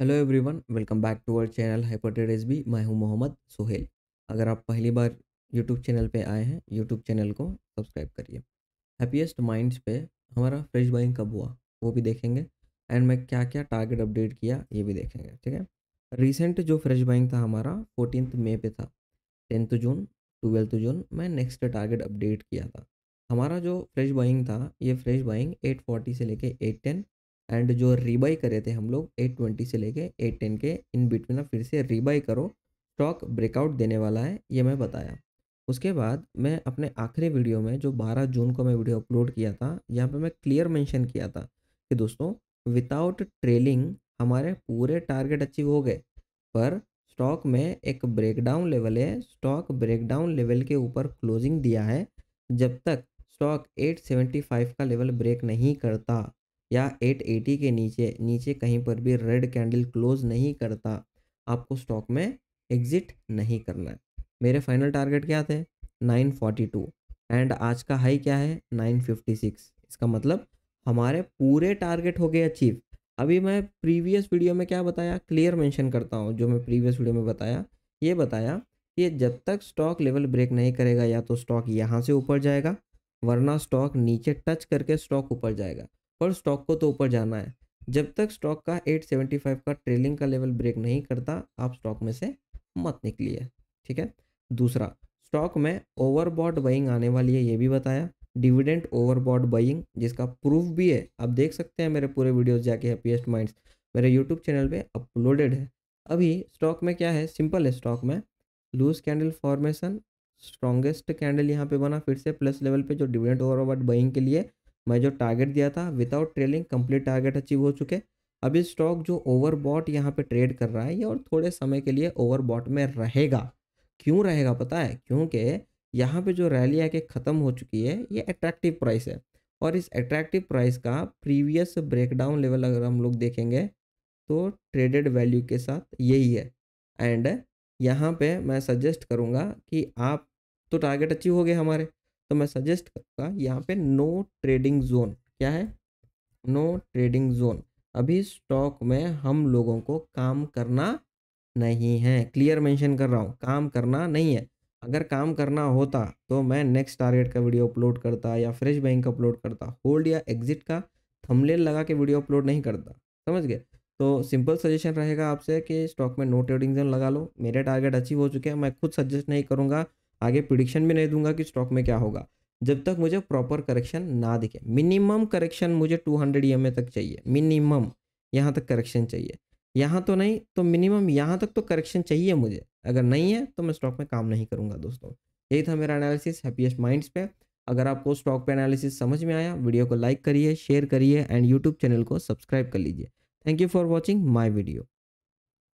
hello everyone welcome back to our channel हाइपरटेड S B मैं हूं मोहम्मद सोहेल अगर आप पहली बार यूट्यूब चैनल पे आए हैं यूट्यूब चैनल को सब्सक्राइब करिए हैप्पीएस्ट माइंड्स पे हमारा फ्रेश बाइंग कब हुआ वो भी देखेंगे एंड मैं क्या क्या टारगेट अपडेट किया ये भी देखेंगे ठीक है रिसेंट जो फ्रेश बाइंग था हमारा फोर्टीन मे पे था टेंथ जून ट्वेल्थ जून मैं नेक्स्ट टारगेट अपडेट किया था हमारा जो फ्रेश बाइंग था ये फ्रेश बाइंग एट से लेके एट एंड जो रीबाई करे थे हम लोग 820 से लेके 810 के इन बिटवीन आप फिर से रीबाई करो स्टॉक ब्रेकआउट देने वाला है ये मैं बताया उसके बाद मैं अपने आखिरी वीडियो में जो 12 जून को मैं वीडियो अपलोड किया था यहाँ पे मैं क्लियर मेंशन किया था कि दोस्तों विदाउट ट्रेलिंग हमारे पूरे टारगेट अचीव हो गए पर स्टॉक में एक ब्रेकडाउन लेवल है स्टॉक ब्रेकडाउन लेवल के ऊपर क्लोजिंग दिया है जब तक स्टॉक 875 का लेवल ब्रेक नहीं करता या 880 के नीचे नीचे कहीं पर भी रेड कैंडल क्लोज नहीं करता आपको स्टॉक में एग्जिट नहीं करना है मेरे फाइनल टारगेट क्या थे 942 एंड आज का हाई क्या है 956 इसका मतलब हमारे पूरे टारगेट हो गए अचीव अभी मैं प्रीवियस वीडियो में क्या बताया क्लियर मेंशन करता हूँ जो मैं प्रीवियस वीडियो में बताया ये बताया कि जब तक स्टॉक लेवल ब्रेक नहीं करेगा या तो स्टॉक यहाँ से ऊपर जाएगा वरना स्टॉक नीचे टच करके स्टॉक ऊपर जाएगा पर स्टॉक को तो ऊपर जाना है जब तक स्टॉक का 875 का ट्रेलिंग का लेवल ब्रेक नहीं करता आप स्टॉक में से मत निकलिए ठीक है दूसरा स्टॉक में ओवरबॉड बाइंग आने वाली है ये भी बताया डिविडेंट ओवरबॉड बाइंग जिसका प्रूफ भी है आप देख सकते हैं मेरे पूरे वीडियोस जाके हैप्पीएस्ट माइंड्स मेरे यूट्यूब चैनल पे अपलोडेड है अभी स्टॉक में क्या है सिंपल है स्टॉक में loose candle formation strongest candle यहाँ पे बना फिर से प्लस लेवल पे जो डिविडेंट ओवरबॉड बाइंग के लिए मैं जो टारगेट दिया था without trailing complete target achieve हो चुके अभी स्टॉक जो ओवरबॉट यहाँ पे ट्रेड कर रहा है ये और थोड़े समय के लिए ओवरबॉट में रहेगा क्यों रहेगा पता है क्योंकि यहाँ पे जो रैली आके ख़त्म हो चुकी है ये अट्रैक्टिव प्राइस है और इस अट्रैक्टिव प्राइस का प्रीवियस ब्रेकडाउन लेवल अगर हम लोग देखेंगे तो ट्रेडेड वैल्यू के साथ यही है एंड यहाँ पे मैं सजेस्ट करूँगा कि आप तो टारगेट अचीव हो गए हमारे तो मैं सजेस्ट करूँगा यहाँ पे नो ट्रेडिंग जोन क्या है नो ट्रेडिंग जोन अभी स्टॉक में हम लोगों को काम करना नहीं है क्लियर मेंशन कर रहा हूँ काम करना नहीं है अगर काम करना होता तो मैं नेक्स्ट टारगेट का वीडियो अपलोड करता या फ्रेश बैंक अपलोड करता होल्ड या एग्जिट का थंबनेल लगा के वीडियो अपलोड नहीं करता समझ गए तो सिंपल सजेशन रहेगा आपसे कि स्टॉक में नो ट्रेडिंग जोन लगा लो मेरे टारगेट अचीव हो चुके हैं मैं खुद सजेस्ट नहीं करूँगा आगे प्रिडिक्शन भी नहीं दूंगा कि स्टॉक में क्या होगा जब तक मुझे प्रॉपर करेक्शन ना दिखे मिनिमम करेक्शन मुझे टू हंड्रेड ई तक चाहिए मिनिमम यहाँ तक करेक्शन चाहिए यहाँ तो नहीं तो मिनिमम यहाँ तक तो करेक्शन चाहिए मुझे अगर नहीं है तो मैं स्टॉक में काम नहीं करूँगा दोस्तों यही था मेरा एनालिसिस हैप्पीएस्ट माइंड्स पे अगर आपको स्टॉक पे एनालिसिस समझ में आया वीडियो को लाइक करिए शेयर करिए एंड यूट्यूब चैनल को सब्सक्राइब कर लीजिए thank you for watching my video